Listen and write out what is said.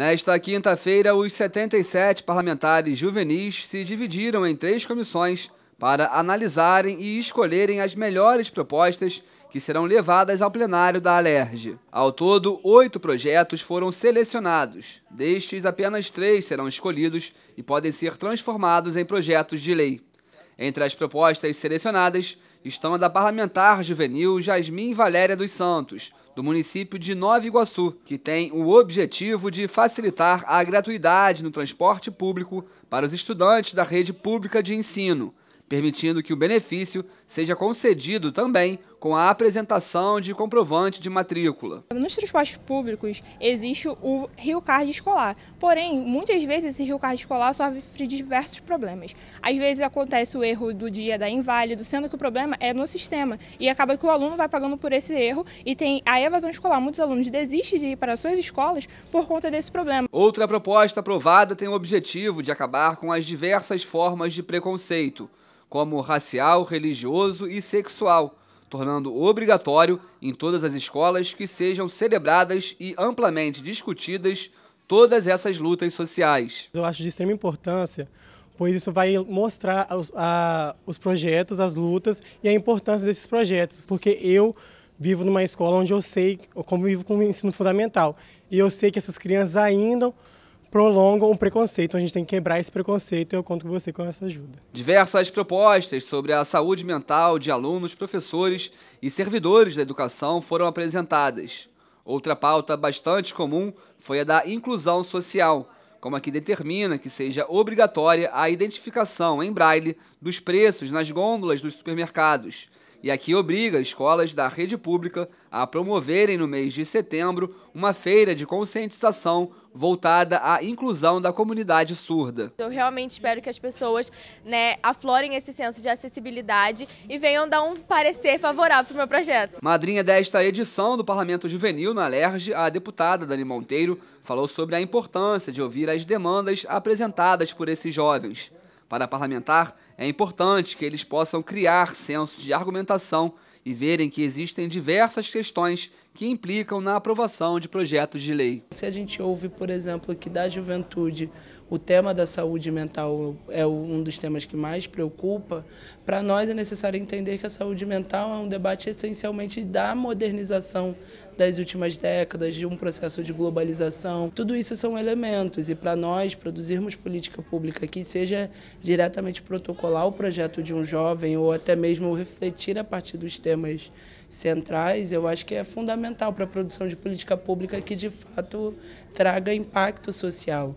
Nesta quinta-feira, os 77 parlamentares juvenis se dividiram em três comissões para analisarem e escolherem as melhores propostas que serão levadas ao plenário da Alerj. Ao todo, oito projetos foram selecionados. Destes, apenas três serão escolhidos e podem ser transformados em projetos de lei. Entre as propostas selecionadas estão a da parlamentar juvenil Jasmin Valéria dos Santos, do município de Nova Iguaçu, que tem o objetivo de facilitar a gratuidade no transporte público para os estudantes da rede pública de ensino permitindo que o benefício seja concedido também com a apresentação de comprovante de matrícula. Nos transportes públicos existe o Rio Card escolar, porém, muitas vezes esse Rio Card escolar sofre diversos problemas. Às vezes acontece o erro do dia da inválido, sendo que o problema é no sistema e acaba que o aluno vai pagando por esse erro e tem a evasão escolar. Muitos alunos desistem de ir para suas escolas por conta desse problema. Outra proposta aprovada tem o objetivo de acabar com as diversas formas de preconceito como racial, religioso e sexual, tornando obrigatório em todas as escolas que sejam celebradas e amplamente discutidas todas essas lutas sociais. Eu acho de extrema importância, pois isso vai mostrar os, a, os projetos, as lutas e a importância desses projetos, porque eu vivo numa escola onde eu sei, eu convivo com o ensino fundamental, e eu sei que essas crianças ainda prolongam o preconceito. Então, a gente tem que quebrar esse preconceito e eu conto com você com essa ajuda. Diversas propostas sobre a saúde mental de alunos, professores e servidores da educação foram apresentadas. Outra pauta bastante comum foi a da inclusão social, como a que determina que seja obrigatória a identificação em braille dos preços nas gôndolas dos supermercados e aqui obriga escolas da rede pública a promoverem no mês de setembro uma feira de conscientização voltada à inclusão da comunidade surda. Eu realmente espero que as pessoas né, aflorem esse senso de acessibilidade e venham dar um parecer favorável para o meu projeto. Madrinha desta edição do Parlamento Juvenil na Alerj, a deputada Dani Monteiro falou sobre a importância de ouvir as demandas apresentadas por esses jovens. Para parlamentar, é importante que eles possam criar senso de argumentação e verem que existem diversas questões que implicam na aprovação de projetos de lei. Se a gente ouve, por exemplo, que da juventude o tema da saúde mental é um dos temas que mais preocupa, para nós é necessário entender que a saúde mental é um debate essencialmente da modernização das últimas décadas, de um processo de globalização. Tudo isso são elementos e para nós produzirmos política pública que seja diretamente protocolar o projeto de um jovem ou até mesmo refletir a partir dos temas centrais, eu acho que é fundamental para a produção de política pública que de fato traga impacto social.